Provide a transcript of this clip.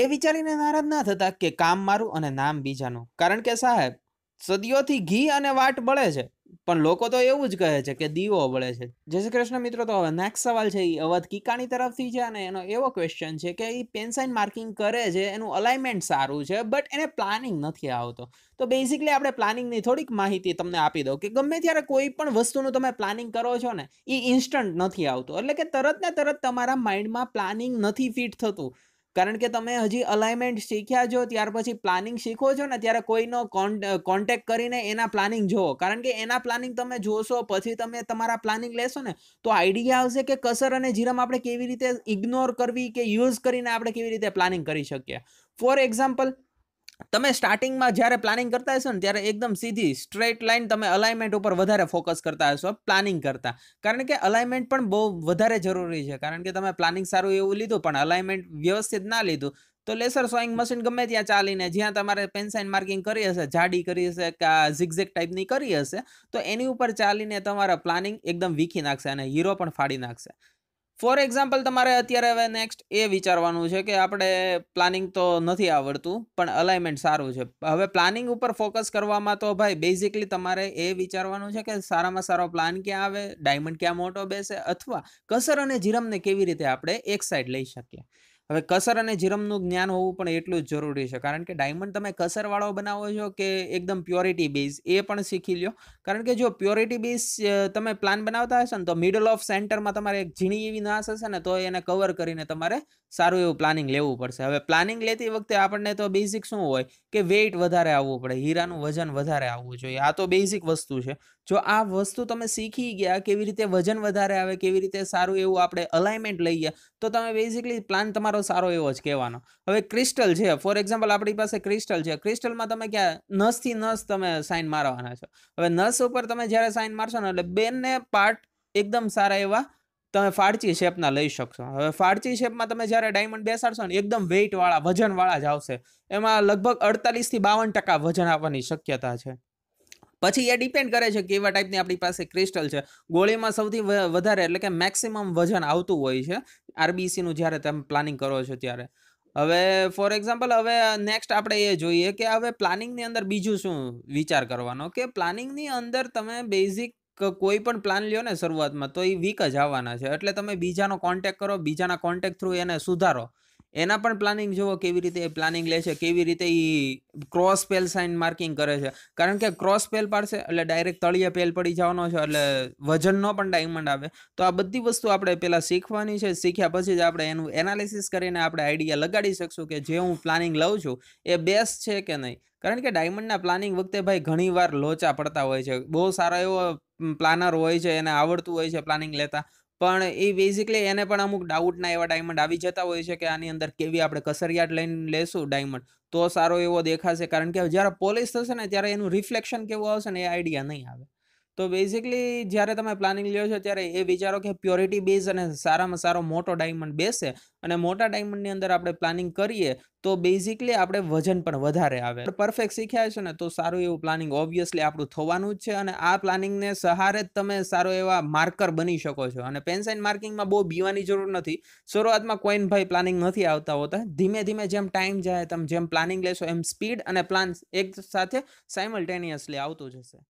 એ વિચારીને નારાજ ના થતા કે કામ મારું અને નામ બીજાનું કારણ કે સાહેબ સદીઓથી ઘી અને વાટ બળે છે પણ લોકો તો એવું જ કહે છે કે દીવો બળે છે જય શ્રી કૃષ્ણ મિત્રો તો હવે નેક્સ્ટ સવાલ છે એ અવધ કિકાણી તરફથી છે અને એનો એવો ક્વેશ્ચન છે કે એ પેન્સાઇન માર્કિંગ કરે છે એનું અલાઇમેન્ટ સારું છે બટ એને પ્લાનિંગ નથી આવતો તો બેઝિકલી આપણે પ્લાનિંગની થોડીક માહિતી તમને આપી દઉં કે ગમે ત્યારે કોઈ પણ વસ્તુનું તમે પ્લાનિંગ કરો છો ને એ ઇન્સ્ટન્ટ નથી આવતું એટલે કે તરત ને તરત તમારા માઇન્ડમાં પ્લાનિંગ નથી ફિટ થતું કારણ કે તમે હજી અલાઇમેન્ટ શીખ્યા છો ત્યાર પછી પ્લાનિંગ શીખો છો ને ત્યારે કોઈનો કોન્ટેક કરીને એના પ્લાનિંગ જુઓ કારણ કે એના પ્લાનિંગ તમે જોશો પછી તમે તમારા પ્લાનિંગ લેશો ને તો આઈડિયા આવશે કે કસર અને જીરમ આપણે કેવી રીતે ઇગ્નોર કરવી કે યુઝ કરીને આપણે કેવી રીતે પ્લાનિંગ કરી શકીએ ફોર એક્ઝામ્પલ તમે સ્ટાર્ટિંગમાં જ્યારે પ્લાનિંગ કરતા હશો ને ત્યારે એકદમ સીધી સ્ટ્રેટ લાઇન તમે અલાઇનમેન્ટ ઉપર વધારે ફોકસ કરતા હશો પ્લાનિંગ કરતા કારણ કે અલાઇનમેન્ટ પણ બહુ વધારે જરૂરી છે કારણ કે તમે પ્લાનિંગ સારું એવું લીધું પણ અલાઇનમેન્ટ વ્યવસ્થિત ના લીધું તો લેસર સોઈંગ મશીન ગમે ત્યાં ચાલીને જ્યાં તમારે પેન્સાઇન માર્કિંગ કરી હશે જાડી કરી હશે કે ઝિગઝેક ટાઈપની કરી હશે તો એની ઉપર ચાલીને તમારા પ્લાનિંગ એકદમ વીખી નાખશે અને હીરો પણ ફાડી નાખશે ફોર એક્ઝામ્પલ તમારે અત્યારે હવે નેક્સ્ટ એ વિચારવાનું છે કે આપણે પ્લાનિંગ તો નથી આવડતું પણ અલાઇમેન્ટ સારું છે હવે પ્લાનિંગ ઉપર ફોકસ કરવામાં તો ભાઈ બેઝિકલી તમારે એ વિચારવાનું છે કે સારામાં સારો પ્લાન ક્યાં આવે ડાયમંડ ક્યાં મોટો બેસે અથવા કસર અને જીરમને કેવી રીતે આપણે એક સાઈડ લઈ શકીએ હવે કસર અને જીરમનું જ્ઞાન હોવું પણ એટલું જ જરૂરી છે કારણ કે ડાયમંડ તમે કસરવાળો બનાવો છો કે એકદમ પ્યોરિટી બેઝ એ પણ શીખી લ્યો કારણ કે જો પ્યોરિટી બેઝ તમે પ્લાન બનાવતા હશો ને તો મિડલ ઓફ સેન્ટરમાં તમારે એક ઝીણી એવી નાશ હશે ને તો એને કવર કરીને તમારે સારું એવું પ્લાનિંગ લેવું પડશે હવે પ્લાનિંગ લેતી વખતે આપણને તો બેઝિક શું હોય કે વેઇટ વધારે આવવું પડે હીરાનું વજન વધારે આવવું જોઈએ આ તો બેઝિક વસ્તુ છે જો આ વસ્તુ તમે શીખી ગયા કેવી રીતે વજન વધારે આવે કેવી રીતે સારું એવું આપણે અલાઇમેન્ટ લઈએ તો તમે બેઝિકલી પ્લાન તમારો સારો સારો એવો જ કહેવાનો હવે ક્રિસ્ટલ છે ફોર એક્ઝામ્પલ આપણી પાસે ક્રિસ્ટલ છે ક્રિસ્ટલમાં તમે ક્યાં નસથી નસ તમે સાઇન મારવાના છો હવે નસ ઉપર તમે જ્યારે સાઇન મારશો ને એટલે બેનને પાર્ટ એકદમ સારા એવા તમે ફાળચી શેપના લઈ શકશો હવે ફાળચી શેપમાં તમે જ્યારે ડાયમંડ બેસાડશો ને એકદમ વેઇટવાળા વજનવાળા જ આવશે એમાં લગભગ અડતાલીસથી બાવન ટકા વજન આવવાની શક્યતા છે પછી એ ડિપેન્ડ કરે છે કેવા ટાઈપની આપણી પાસે ક્રિસ્ટલ છે ગોળીમાં સૌથી વધારે એટલે કે મેક્સિમમ વજન આવતું હોય છે આરબીસીનું જ્યારે તમે પ્લાનિંગ કરો છો ત્યારે હવે ફોર એક્ઝામ્પલ હવે નેક્સ્ટ આપણે એ જોઈએ કે હવે પ્લાનિંગની અંદર બીજું શું વિચાર કરવાનો કે પ્લાનિંગની અંદર તમે બેઝિક કોઈ પણ પ્લાન લ્યો ને શરૂઆતમાં તો એ વીક જ આવવાના છે એટલે તમે બીજાનો કોન્ટેક કરો બીજાના કોન્ટેક થ્રુ એને સુધારો એના પણ પ્લાનિંગ જુઓ કેવી રીતે એ પ્લાનિંગ લે છે કેવી રીતે એ ક્રોસ પેલ સાઇન માર્કિંગ કરે છે કારણ કે ક્રોસ પેલ પાડશે એટલે ડાયરેક્ટ તળિયે પેલ પડી જવાનો છે એટલે વજનનો પણ ડાયમંડ આવે તો આ બધી વસ્તુ આપણે પહેલાં શીખવાની છે શીખ્યા પછી જ આપણે એનું એનાલિસિસ કરીને આપણે આઈડિયા લગાડી શકશું કે જે હું પ્લાનિંગ લઉં છું એ બેસ્ટ છે કે નહીં કારણ કે ડાયમંડના પ્લાનિંગ વખતે ભાઈ ઘણીવાર લોચા પડતા હોય છે બહુ સારા એવો પ્લાનર હોય છે એને આવડતું હોય છે પ્લાનિંગ લેતા પણ એ બેઝિકલી એને પણ અમુક ડાઉટના એવા ડાયમંડ આવી જતા હોય છે કે આની અંદર કેવી આપણે કસરિયાટ લઈને લેશું ડાયમંડ તો સારો એવો દેખાશે કારણ કે જ્યારે પોલીસ થશે ને ત્યારે એનું રિફ્લેક્શન કેવું આવશે ને એ આઈડિયા નહીં આવે તો બેઝિકલી જ્યારે તમે પ્લાનિંગ લ્યો છો ત્યારે એ વિચારો કે પ્યોરિટી બેઝ અને સારામાં સારો મોટો ડાયમંડ બેસે અને મોટા ડાયમંડની અંદર આપણે પ્લાનિંગ કરીએ તો બેઝિકલી આપણે વજન પણ વધારે આવે પરફેક્ટ શીખ્યા છે ને તો સારું એવું પ્લાનિંગ ઓબ્વિયસલી આપણું થવાનું જ છે અને આ પ્લાનિંગને સહારે જ તમે સારો એવા માર્કર બની શકો છો અને પેન્સાઇન માર્કિંગમાં બહુ બીવાની જરૂર નથી શરૂઆતમાં કોઈન ભાઈ પ્લાનિંગ નથી આવતા હોતા ધીમે ધીમે જેમ ટાઈમ જાય તમે જેમ પ્લાનિંગ લેશો એમ સ્પીડ અને પ્લાન એક સાથે સાયમલ્ટેનિયસલી આવતું જશે